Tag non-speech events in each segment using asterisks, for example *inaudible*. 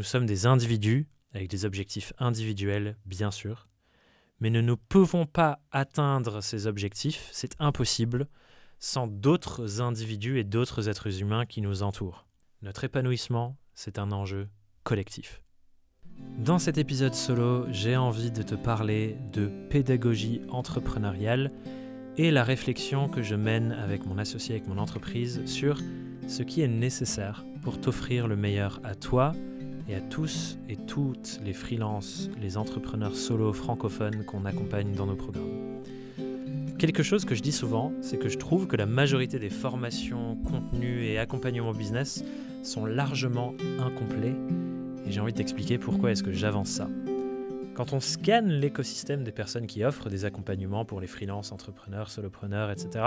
Nous sommes des individus, avec des objectifs individuels, bien sûr, mais nous ne pouvons pas atteindre ces objectifs, c'est impossible, sans d'autres individus et d'autres êtres humains qui nous entourent. Notre épanouissement, c'est un enjeu collectif. Dans cet épisode solo, j'ai envie de te parler de pédagogie entrepreneuriale et la réflexion que je mène avec mon associé, avec mon entreprise, sur ce qui est nécessaire pour t'offrir le meilleur à toi, et à tous et toutes les freelances, les entrepreneurs solo francophones qu'on accompagne dans nos programmes. Quelque chose que je dis souvent, c'est que je trouve que la majorité des formations, contenus et accompagnements business sont largement incomplets et j'ai envie de t'expliquer pourquoi est-ce que j'avance ça. Quand on scanne l'écosystème des personnes qui offrent des accompagnements pour les freelances, entrepreneurs, solopreneurs, etc.,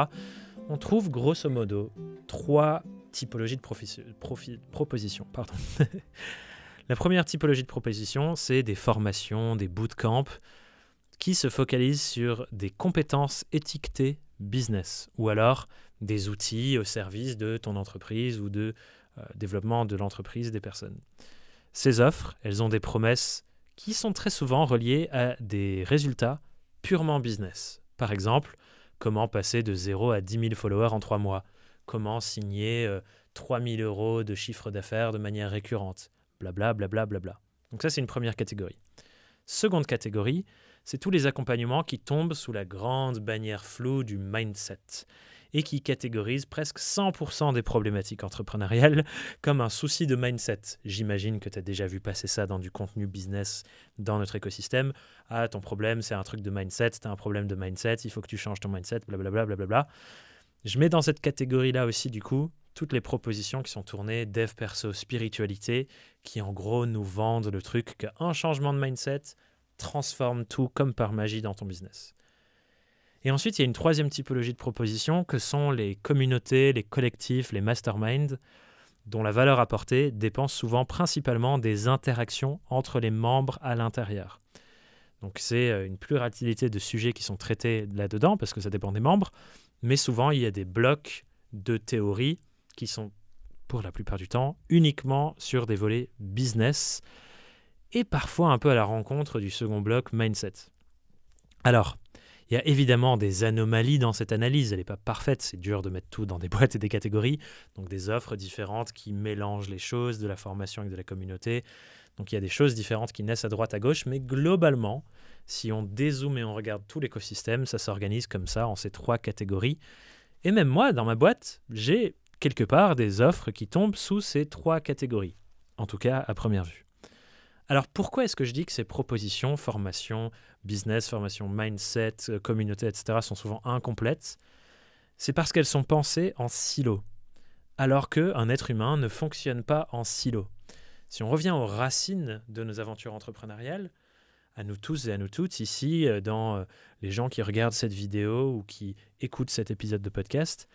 on trouve grosso modo trois typologies de propositions. Pardon. *laughs* La première typologie de proposition, c'est des formations, des bootcamps qui se focalisent sur des compétences étiquetées business ou alors des outils au service de ton entreprise ou de euh, développement de l'entreprise des personnes. Ces offres, elles ont des promesses qui sont très souvent reliées à des résultats purement business. Par exemple, comment passer de 0 à 10 000 followers en 3 mois, comment signer 3000 3 000 euros de chiffre d'affaires de manière récurrente, blablabla. Bla, bla, Donc ça, c'est une première catégorie. Seconde catégorie, c'est tous les accompagnements qui tombent sous la grande bannière floue du mindset et qui catégorisent presque 100% des problématiques entrepreneuriales *laughs* comme un souci de mindset. J'imagine que tu as déjà vu passer ça dans du contenu business dans notre écosystème. Ah, ton problème, c'est un truc de mindset, tu as un problème de mindset, il faut que tu changes ton mindset, blablabla. Bla, bla, bla, bla, Je mets dans cette catégorie-là aussi, du coup, toutes les propositions qui sont tournées dev perso spiritualité, qui en gros nous vendent le truc qu'un changement de mindset transforme tout comme par magie dans ton business. Et ensuite, il y a une troisième typologie de propositions que sont les communautés, les collectifs, les masterminds, dont la valeur apportée dépend souvent principalement des interactions entre les membres à l'intérieur. Donc c'est euh, une pluralité de sujets qui sont traités là-dedans, parce que ça dépend des membres, mais souvent il y a des blocs de théories qui sont pour la plupart du temps uniquement sur des volets business et parfois un peu à la rencontre du second bloc mindset. Alors, il y a évidemment des anomalies dans cette analyse, elle n'est pas parfaite, c'est dur de mettre tout dans des *laughs* boîtes et des catégories, donc des offres différentes qui mélangent les choses, de la formation avec de la communauté, donc il y a des choses différentes qui naissent à droite, à gauche, mais globalement, si on dézoome et on regarde tout l'écosystème, ça s'organise comme ça en ces trois catégories. Et même moi, dans ma boîte, j'ai quelque part des offres qui tombent sous ces trois catégories, en tout cas à première vue. Alors pourquoi est-ce que je dis que ces propositions, formation, business, formation, mindset, euh, communauté, etc., sont souvent incomplètes C'est parce qu'elles sont pensées en silo, alors qu'un être humain ne fonctionne pas en silo. Si on revient aux racines de nos aventures entrepreneuriales, à nous tous et à nous toutes ici, euh, dans euh, les gens qui regardent cette vidéo ou qui écoutent cet épisode de podcast,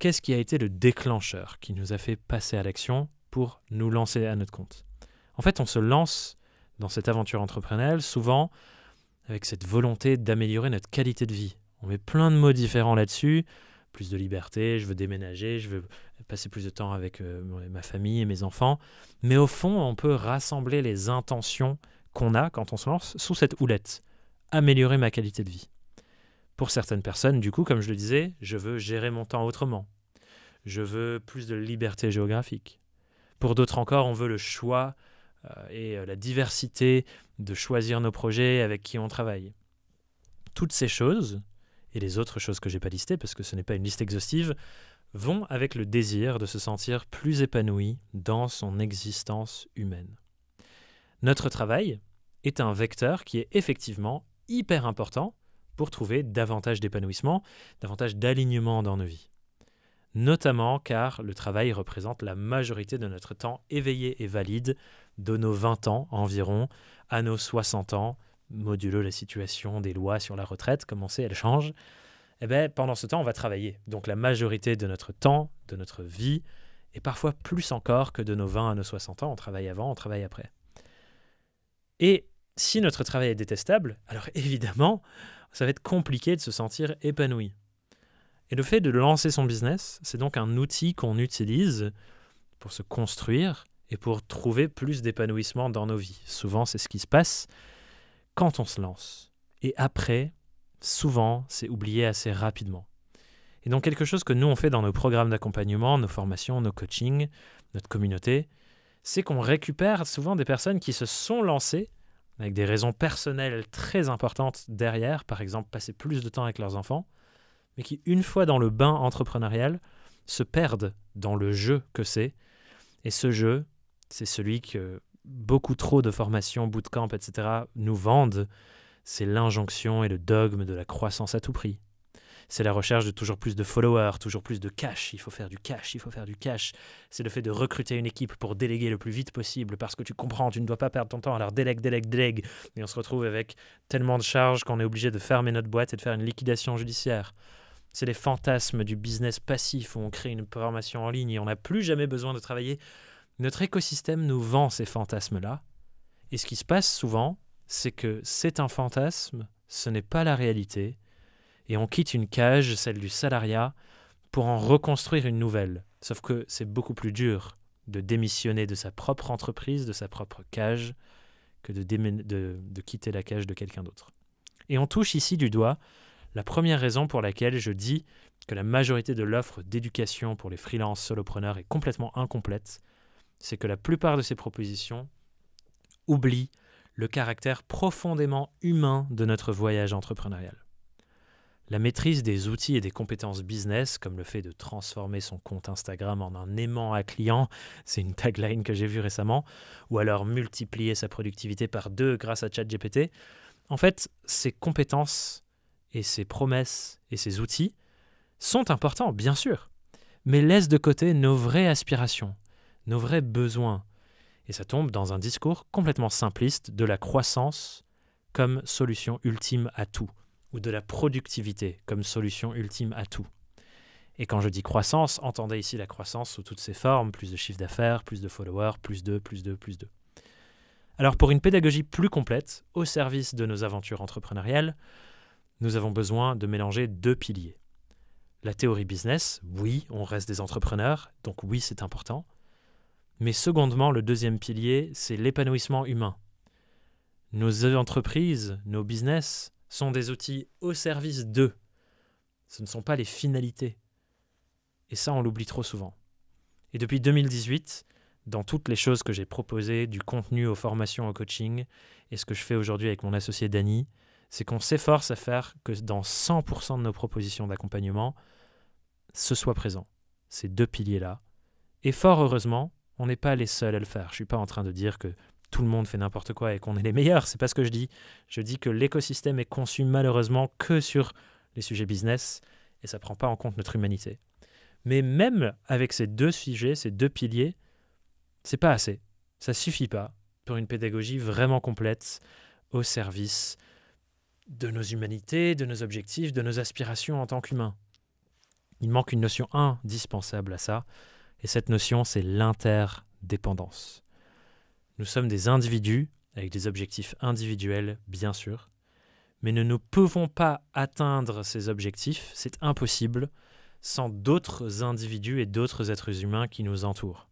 Qu'est-ce qui a été le déclencheur qui nous a fait passer à l'action pour nous lancer à notre compte En fait, on se lance dans cette aventure entrepreneuriale souvent avec cette volonté d'améliorer notre qualité de vie. On met plein de mots différents là-dessus. Plus de liberté, je veux déménager, je veux passer plus de temps avec euh, ma famille et mes enfants. Mais au fond, on peut rassembler les intentions qu'on a quand on se lance sous cette houlette. Améliorer ma qualité de vie. Pour certaines personnes, du coup, comme je le disais, je veux gérer mon temps autrement. Je veux plus de liberté géographique. Pour d'autres encore, on veut le choix euh, et euh, la diversité de choisir nos projets avec qui on travaille. Toutes ces choses, et les autres choses que j'ai pas listées, parce que ce n'est pas une liste exhaustive, vont avec le désir de se sentir plus épanoui dans son existence humaine. Notre travail est un vecteur qui est effectivement hyper important pour trouver davantage d'épanouissement, davantage d'alignement dans nos vies. Notamment car le travail représente la majorité de notre temps éveillé et valide de nos 20 ans environ à nos 60 ans, modulo la situation des lois sur la retraite, comme on sait, elle change. Eh bien, pendant ce temps, on va travailler. Donc la majorité de notre temps, de notre vie, et parfois plus encore que de nos 20 à nos 60 ans, on travaille avant, on travaille après. Et si notre travail est détestable, alors *laughs* évidemment, ça va être compliqué de se sentir épanoui. Et le fait de lancer son business, c'est donc un outil qu'on utilise pour se construire et pour trouver plus d'épanouissement dans nos vies. Souvent, c'est ce qui se passe quand on se lance. Et après, souvent, c'est oublié assez rapidement. Et donc quelque chose que nous, on fait dans nos programmes d'accompagnement, nos formations, nos coachings, notre communauté, c'est qu'on récupère souvent des personnes qui se sont lancées avec des raisons personnelles très importantes derrière, par exemple passer plus de temps avec leurs enfants, mais qui, une fois dans le bain entrepreneurial, se perdent dans le jeu que c'est. Et ce jeu, c'est celui que beaucoup trop de formations, bootcamp, etc. nous vendent. C'est l'injonction et le dogme de la croissance à tout prix c'est la recherche de toujours plus de followers, toujours plus de cash. Il faut faire du cash, il faut faire du cash. C'est le fait de recruter une équipe pour déléguer le plus vite possible parce que tu comprends, tu ne dois pas perdre ton temps. Alors délègue, délègue, délègue. Et on se retrouve avec tellement de charges qu'on est obligé de fermer notre boîte et de faire une liquidation judiciaire. C'est les fantasmes du business passif où on crée une formation en ligne et on n'a plus jamais besoin de travailler. Notre écosystème nous vend ces fantasmes-là. Et ce qui se passe souvent, c'est que c'est un fantasme, ce n'est pas la réalité, et on quitte une cage, celle du salariat, pour en reconstruire une nouvelle. Sauf que c'est beaucoup plus dur de démissionner de sa propre entreprise, de sa propre cage, que de, quitter la cage de quelqu'un d'autre. Et on touche ici du doigt la première raison pour laquelle je dis que la majorité de l'offre d'éducation pour les freelances solopreneurs est complètement incomplète, c'est que la plupart de ces propositions oublient le caractère profondément humain de notre voyage entrepreneurial. La maîtrise des outils et des compétences business, comme le fait de transformer son compte Instagram en un aimant à client, c'est une tagline que j'ai vue récemment, ou alors multiplier sa productivité par deux grâce à ChatGPT, en fait, ces compétences et ces promesses et ces outils sont importants, bien sûr, mais laissent de côté nos vraies aspirations, nos vrais besoins, et ça tombe dans un discours complètement simpliste de la croissance comme solution ultime à tout ou de la productivité comme solution ultime à tout. Et quand je dis croissance, entendez ici la croissance sous toutes ses formes, plus de chiffre d'affaires, plus de followers, plus de, plus de, plus de. Alors pour une pédagogie plus complète, au service de nos aventures entrepreneuriales, nous avons besoin de mélanger deux piliers. La théorie business, oui, on reste des entrepreneurs, donc oui, c'est important. Mais secondement, le deuxième pilier, c'est l'épanouissement humain. Nos entreprises, nos business, sont des outils au service d'eux. Ce ne sont pas les finalités. Et ça, on l'oublie trop souvent. Et depuis 2018, dans toutes les choses que j'ai proposées, du contenu aux formations, au coaching, et ce que je fais aujourd'hui avec mon associé Dany, c'est qu'on s'efforce à faire que dans 100% de nos propositions d'accompagnement, ce soit présent, ces deux piliers-là. Et fort heureusement, on n'est pas les seuls à le faire. Je ne suis pas en train de dire que tout le monde fait n'importe quoi et qu'on est les meilleurs. C'est pas ce que je dis. Je dis que l'écosystème est conçu malheureusement que sur les sujets business et ça prend pas en compte notre humanité. Mais même avec ces deux sujets, ces deux piliers, c'est pas assez. Ça suffit pas pour une pédagogie vraiment complète au service de nos humanités, de nos objectifs, de nos aspirations en tant qu'humains. Il manque une notion indispensable à ça, et cette notion, c'est l'interdépendance. Nous sommes des individus, avec des objectifs individuels, bien sûr, mais ne pouvons pas atteindre ces objectifs, c'est impossible, sans d'autres individus et d'autres êtres humains qui nous entourent.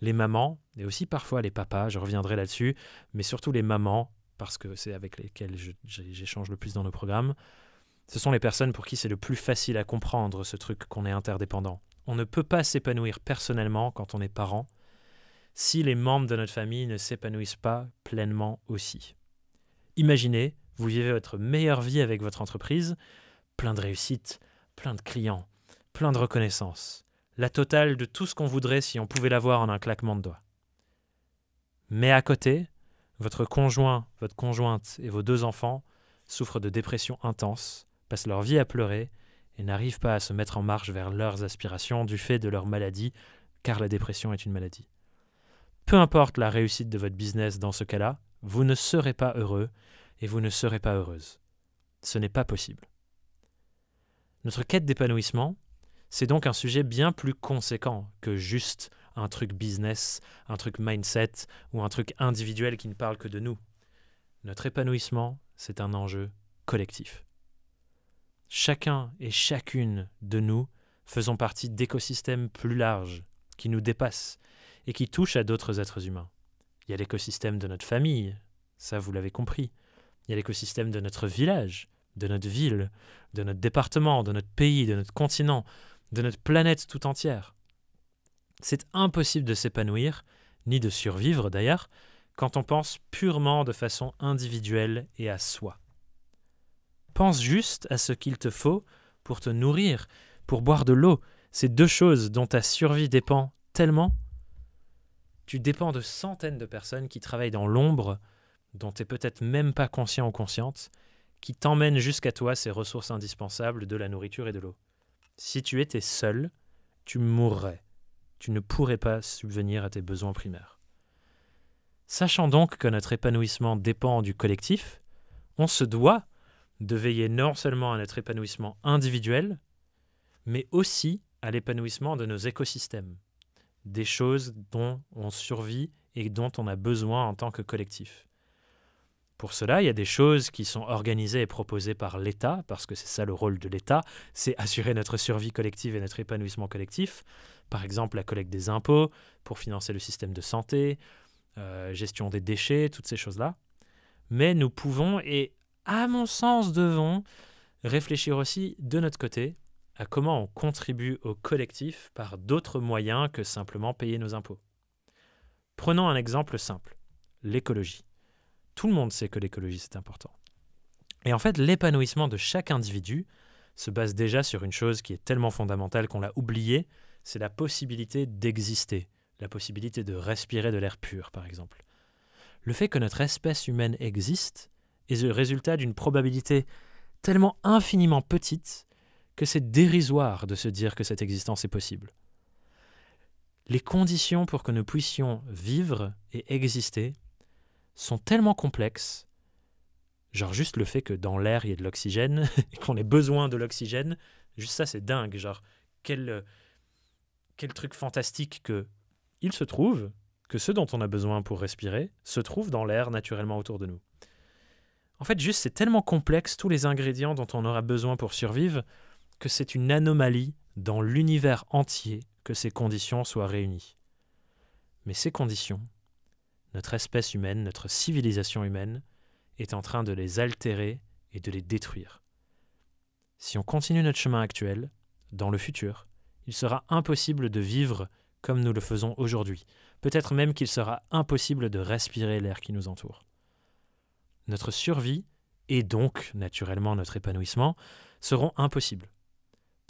Les mamans, et aussi parfois les papas, je reviendrai là-dessus, mais surtout les mamans, parce que c'est avec lesquels j'échange le plus dans nos programmes, ce sont les personnes pour qui c'est le plus facile à comprendre ce truc qu'on est interdépendant. On ne peut pas s'épanouir personnellement quand on est parent, si les membres de notre famille ne s'épanouissent pas pleinement aussi. Imaginez, vous vivez votre meilleure vie avec votre entreprise, plein de réussites, plein de clients, plein de reconnaissance, la totale de tout ce qu'on voudrait si on pouvait l'avoir en un claquement de doigts. Mais à côté, votre conjoint, votre conjointe et vos deux enfants souffrent de dépression intense, passent leur vie à pleurer et n'arrivent pas à se mettre en marche vers leurs aspirations du fait de leur maladie, car la dépression est une maladie. Peu importe la réussite de votre business dans ce cas-là, vous ne serez pas heureux et vous ne serez pas heureuse. Ce n'est pas possible. Notre quête d'épanouissement, c'est donc un sujet bien plus conséquent que juste un truc business, un truc mindset ou un truc individuel qui ne parle que de nous. Notre épanouissement, c'est un enjeu collectif. Chacun et chacune de nous faisons partie d'écosystèmes plus larges qui nous dépassent et qui touche à d'autres êtres humains. Il y a l'écosystème de notre famille, ça vous l'avez compris. Il y a l'écosystème de notre village, de notre ville, de notre département, de notre pays, de notre continent, de notre planète tout entière. C'est impossible de s'épanouir, ni de survivre d'ailleurs, quand on pense purement de façon individuelle et à soi. Pense juste à ce qu'il te faut pour te nourrir, pour boire de l'eau, ces deux choses dont ta survie dépend tellement tu dépends de centaines de personnes qui travaillent dans l'ombre, dont tu n'es peut-être même pas conscient ou consciente, qui t'emmènent jusqu'à toi ces ressources indispensables de la nourriture et de l'eau. Si tu étais seul, tu mourrais. Tu ne pourrais pas subvenir à tes besoins primaires. Sachant donc que notre épanouissement dépend du collectif, on se doit de veiller non seulement à notre épanouissement individuel, mais aussi à l'épanouissement de nos écosystèmes des choses dont on survit et dont on a besoin en tant que collectif. Pour cela, il y a des choses qui sont organisées et proposées par l'État, parce que c'est ça le rôle de l'État, c'est assurer notre survie collective et notre épanouissement collectif. Par exemple, la collecte des impôts pour financer le système de santé, euh, gestion des déchets, toutes ces choses-là. Mais nous pouvons et, à mon sens, devons réfléchir aussi de notre côté à comment on contribue au collectif par d'autres moyens que simplement payer nos impôts. Prenons un exemple simple, l'écologie. Tout le monde sait que l'écologie c'est important. Et en fait, l'épanouissement de chaque individu se base déjà sur une chose qui est tellement fondamentale qu'on l'a oubliée, c'est la possibilité d'exister, la possibilité de respirer de l'air pur par exemple. Le fait que notre espèce humaine existe est le résultat d'une probabilité tellement infiniment petite que c'est dérisoire de se dire que cette existence est possible. Les conditions pour que nous puissions vivre et exister sont tellement complexes, genre juste le fait que dans l'air il y ait de l'oxygène *laughs* et qu'on ait besoin de l'oxygène, juste ça c'est dingue, genre quel, euh, quel truc fantastique que il se trouve que ce dont on a besoin pour respirer se trouve dans l'air naturellement autour de nous. En fait, juste c'est tellement complexe tous les ingrédients dont on aura besoin pour survivre que c'est une anomalie dans l'univers entier que ces conditions soient réunies. Mais ces conditions, notre espèce humaine, notre civilisation humaine, est en train de les altérer et de les détruire. Si on continue notre chemin actuel, dans le futur, il sera impossible de vivre comme nous le faisons aujourd'hui, peut-être même qu'il sera impossible de respirer l'air qui nous entoure. Notre survie, et donc naturellement notre épanouissement, seront impossibles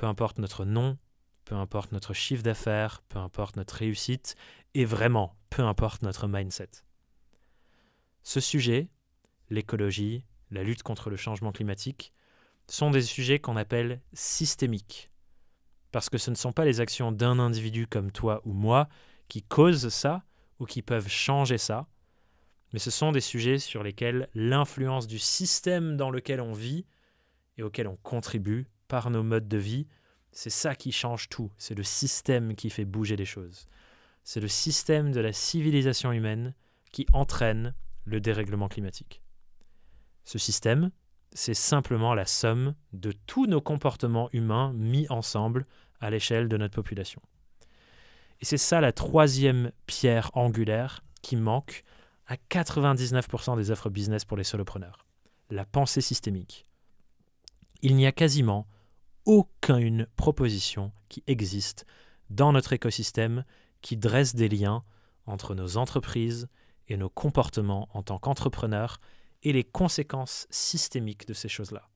peu importe notre nom, peu importe notre chiffre d'affaires, peu importe notre réussite, et vraiment, peu importe notre mindset. Ce sujet, l'écologie, la lutte contre le changement climatique, sont des sujets qu'on appelle systémiques, parce que ce ne sont pas les actions d'un individu comme toi ou moi qui causent ça ou qui peuvent changer ça, mais ce sont des sujets sur lesquels l'influence du système dans lequel on vit et auquel on contribue par nos modes de vie, c'est ça qui change tout. C'est le système qui fait bouger les choses. C'est le système de la civilisation humaine qui entraîne le dérèglement climatique. Ce système, c'est simplement la somme de tous nos comportements humains mis ensemble à l'échelle de notre population. Et c'est ça la troisième pierre angulaire qui manque à 99% des offres business pour les solopreneurs, la pensée systémique. Il n'y a quasiment aucune proposition qui existe dans notre écosystème qui dresse des liens entre nos entreprises et nos comportements en tant qu'entrepreneurs et les conséquences systémiques de ces choses-là.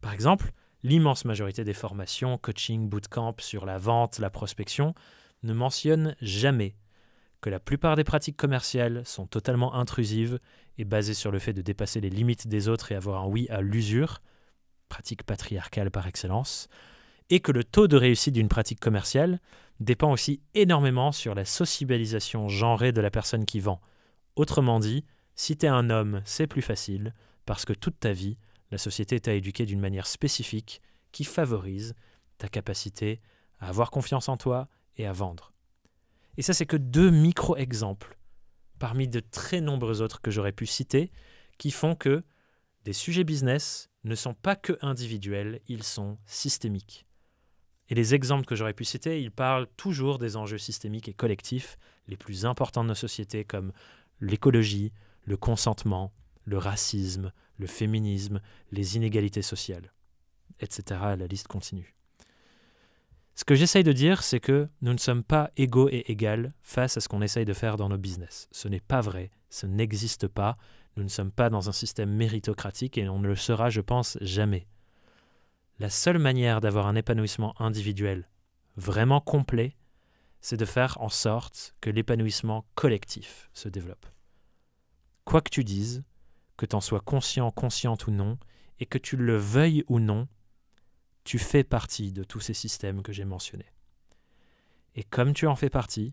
Par exemple, l'immense majorité des formations, coaching, bootcamp sur la vente, la prospection, ne mentionnent jamais que la plupart des pratiques commerciales sont totalement intrusives et basées sur le fait de dépasser les limites des autres et avoir un oui à l'usure, pratique patriarcale par excellence, et que le taux de réussite d'une pratique commerciale dépend aussi énormément sur la sociabilisation genrée de la personne qui vend. Autrement dit, si t'es un homme, c'est plus facile, parce que toute ta vie, la société t'a éduqué d'une manière spécifique qui favorise ta capacité à avoir confiance en toi et à vendre. Et ça, c'est que deux micro-exemples parmi de très nombreux autres que j'aurais pu citer qui font que des sujets business ne sont pas que individuels, ils sont systémiques. Et les exemples que j'aurais pu citer, ils parlent toujours des enjeux systémiques et collectifs les plus importants de nos sociétés comme l'écologie, le consentement, le racisme, le féminisme, les inégalités sociales, etc. La liste continue. Ce que j'essaye de dire, c'est que nous ne sommes pas égaux et égales face à ce qu'on essaye de faire dans nos business. Ce n'est pas vrai, ce n'existe pas, nous ne sommes pas dans un système méritocratique et on ne le sera, je pense, jamais. La seule manière d'avoir un épanouissement individuel vraiment complet, c'est de faire en sorte que l'épanouissement collectif se développe. Quoi que tu dises, que t'en sois conscient, consciente ou non, et que tu le veuilles ou non, tu fais partie de tous ces systèmes que j'ai mentionnés. Et comme tu en fais partie,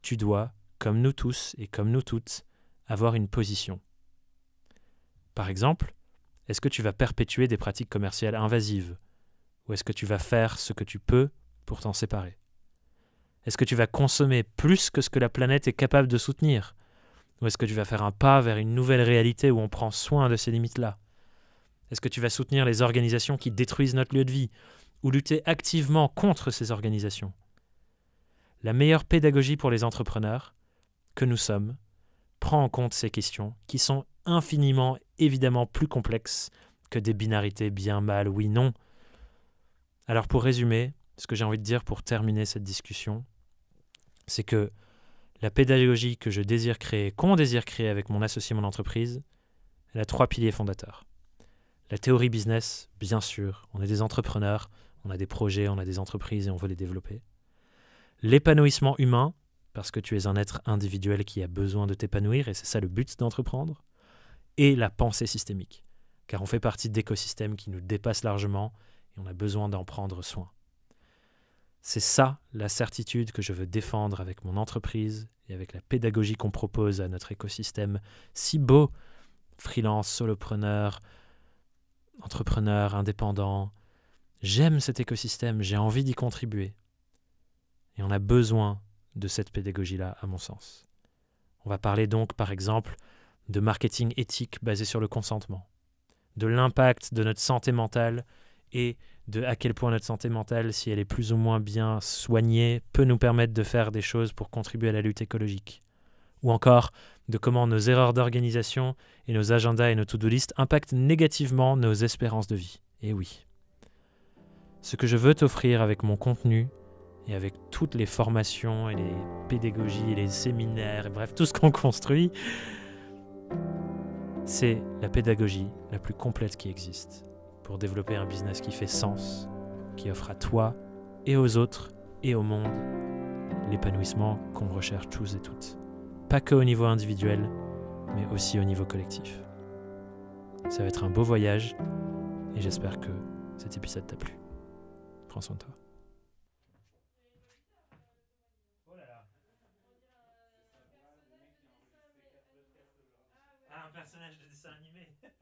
tu dois, comme nous tous et comme nous toutes, avoir une position par exemple, est-ce que tu vas perpétuer des pratiques commerciales invasives Ou est-ce que tu vas faire ce que tu peux pour t'en séparer Est-ce que tu vas consommer plus que ce que la planète est capable de soutenir Ou est-ce que tu vas faire un pas vers une nouvelle réalité où on prend soin de ces limites-là Est-ce que tu vas soutenir les organisations qui détruisent notre lieu de vie Ou lutter activement contre ces organisations La meilleure pédagogie pour les entrepreneurs, que nous sommes, prend en compte ces questions qui sont infiniment évidemment plus complexe que des binarités bien, mal, oui, non. Alors pour résumer, ce que j'ai envie de dire pour terminer cette discussion, c'est que la pédagogie que je désire créer, qu'on désire créer avec mon associé, mon entreprise, elle a trois piliers fondateurs. La théorie business, bien sûr, on est des entrepreneurs, on a des projets, on a des entreprises et on veut les développer. L'épanouissement humain, parce que tu es un être individuel qui a besoin de t'épanouir et c'est ça le but d'entreprendre et la pensée systémique, car on fait partie d'écosystèmes qui nous dépassent largement et on a besoin d'en prendre soin. C'est ça la certitude que je veux défendre avec mon entreprise et avec la pédagogie qu'on propose à notre écosystème si beau, freelance, solopreneur, entrepreneur, indépendant. J'aime cet écosystème, j'ai envie d'y contribuer. Et on a besoin de cette pédagogie-là, à mon sens. On va parler donc, par exemple, de marketing éthique basé sur le consentement, de l'impact de notre santé mentale et de à quel point notre santé mentale, si elle est plus ou moins bien soignée, peut nous permettre de faire des choses pour contribuer à la lutte écologique. Ou encore de comment nos erreurs d'organisation et nos agendas et nos to-do list impactent négativement nos espérances de vie. Et oui. Ce que je veux t'offrir avec mon contenu et avec toutes les formations et les pédagogies et les séminaires, bref, tout ce qu'on *laughs* construit, c'est la pédagogie la plus complète qui existe pour développer un business qui fait sens, qui offre à toi et aux autres et au monde l'épanouissement qu'on recherche tous et toutes. Pas que au niveau individuel, mais aussi au niveau collectif. Ça va être un beau voyage et j'espère que cet épisode t'a plu. Prends soin de toi. Je de dessin animé. *laughs*